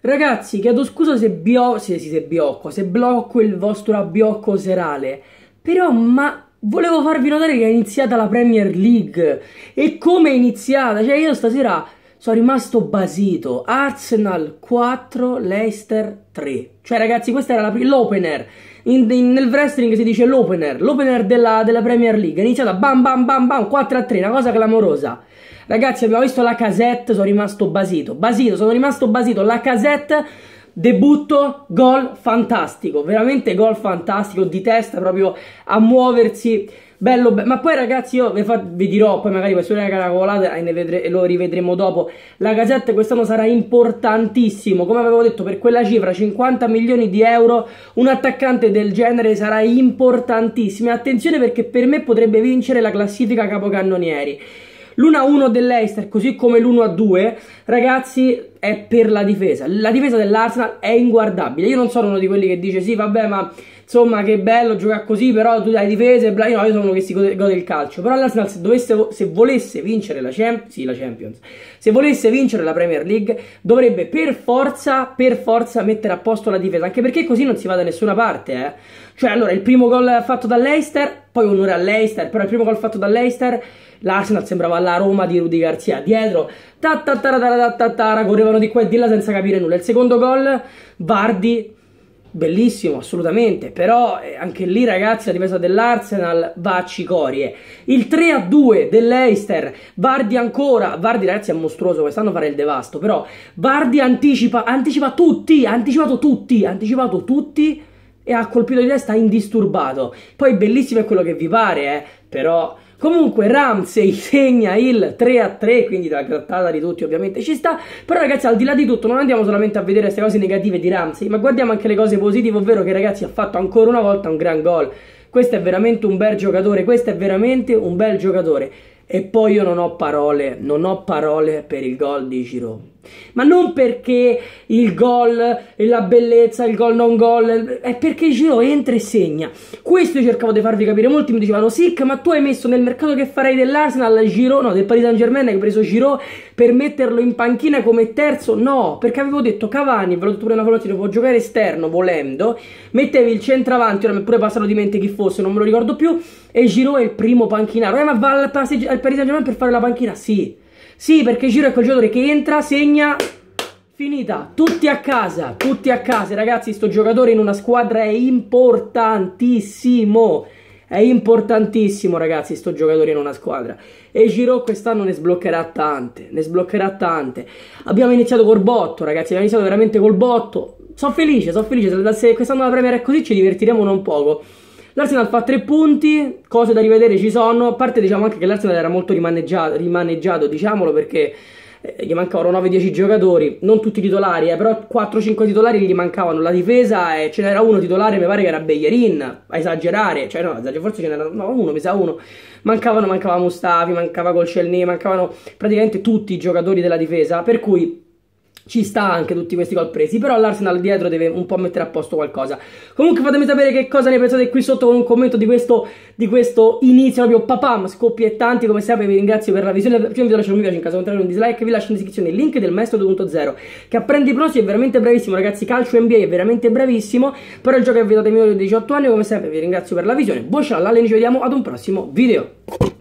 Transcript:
Ragazzi, chiedo scusa se, bio, se, sì, se biocco, se blocco il vostro abbiocco serale, però ma volevo farvi notare che è iniziata la Premier League e come è iniziata, cioè io stasera sono rimasto basito. Arsenal 4, Leicester 3. Cioè, ragazzi, questo era l'opener. In, in, nel wrestling si dice l'opener, l'opener della, della, Premier League. È iniziata bam bam bam bam 4 a 3, una cosa clamorosa. Ragazzi, abbiamo visto la casette, sono rimasto basito. Basito, sono rimasto basito. La casette, debutto, gol fantastico. Veramente gol fantastico, di testa proprio a muoversi Bello, be ma poi ragazzi io vi, vi dirò, poi magari questo è una caracolata e lo rivedremo dopo. La casetta quest'anno sarà importantissimo, come avevo detto per quella cifra, 50 milioni di euro, un attaccante del genere sarà importantissimo. e Attenzione perché per me potrebbe vincere la classifica capocannonieri. L'1-1 dell'Eister, così come l'1-2, ragazzi, è per la difesa. La difesa dell'Arsenal è inguardabile. Io non sono uno di quelli che dice sì, vabbè, ma insomma, che bello giocare così, però tu dai difese, bla, no, io sono uno che si gode, gode il calcio. Però l'Arsenal se, dovesse, se volesse vincere la, Champ sì, la Champions, se volesse vincere la Premier League, dovrebbe per forza, per forza mettere a posto la difesa, anche perché così non si va da nessuna parte, eh. Cioè, allora, il primo gol fatto dall'Eister poi un'ora all'Eister, però il primo gol fatto dall'Eister l'Arsenal sembrava la Roma di Rudy Garzia dietro ta ta ta ta ta ta, correvano di qua e di là senza capire nulla il secondo gol Vardi, bellissimo assolutamente però eh, anche lì ragazzi la difesa dell'Arsenal va a cicorie il 3 a 2 dell'Eister Vardi ancora Vardi ragazzi è mostruoso quest'anno fare il devasto però Vardi anticipa anticipa tutti anticipato tutti anticipato tutti e ha colpito di testa indisturbato. Poi bellissimo è quello che vi pare, eh, però... Comunque Ramsey segna il 3 a 3, quindi la grattata di tutti ovviamente ci sta. Però ragazzi, al di là di tutto, non andiamo solamente a vedere queste cose negative di Ramsey, ma guardiamo anche le cose positive, ovvero che ragazzi ha fatto ancora una volta un gran gol. Questo è veramente un bel giocatore, questo è veramente un bel giocatore. E poi io non ho parole, non ho parole per il gol di Giroud. Ma non perché il gol, la bellezza, il gol non gol, è perché Giro entra e segna. Questo io cercavo di farvi capire. Molti mi dicevano: Sic, ma tu hai messo nel mercato che farei dell'Arsenal Giro, no, del Paris Saint Germain, hai preso Giro per metterlo in panchina come terzo? No, perché avevo detto Cavani, ve l'ho detto pure una volta, può giocare esterno volendo. Mettevi il centravanti, ora mi pure passano di mente chi fosse, non me lo ricordo più. E Giro è il primo panchinaro. Eh, ma va al Paris Saint Germain per fare la panchina? Sì. Sì, perché Giro è quel giocatore che entra, segna, finita. Tutti a casa, tutti a casa. Ragazzi, sto giocatore in una squadra è importantissimo. È importantissimo, ragazzi, sto giocatore in una squadra. E Giro quest'anno ne sbloccherà tante, ne sbloccherà tante. Abbiamo iniziato col botto, ragazzi, abbiamo iniziato veramente col botto. Sono felice, sono felice, se quest'anno la Premier è così ci divertiremo non poco. L'Arsenal fa tre punti, cose da rivedere ci sono, a parte diciamo anche che l'Arsenal era molto rimaneggiato, rimaneggiato diciamolo perché eh, gli mancavano 9-10 giocatori, non tutti titolari, eh, però 4-5 titolari gli mancavano. La difesa eh, ce n'era uno titolare, mi pare che era Beglierin, a esagerare, cioè no, forse ce n'era no, uno, mi sa uno. Mancavano, mancava Mustafi, mancava Colcelny, mancavano praticamente tutti i giocatori della difesa, per cui ci sta anche tutti questi gol presi. Però l'Arsenal dietro deve un po' mettere a posto qualcosa. Comunque fatemi sapere che cosa ne pensate qui sotto con un commento di questo, di questo inizio proprio papam scoppiettanti Come sempre vi ringrazio per la visione. Prima vi lascio un piace in caso contrario un dislike. Vi lascio in descrizione il link del maestro 2.0 che apprende i pronostici. È veramente bravissimo ragazzi. Calcio NBA è veramente bravissimo. Però il gioco è vietato ai minori di 18 anni. Come sempre vi ringrazio per la visione. Buon ciao, ci vediamo ad un prossimo video.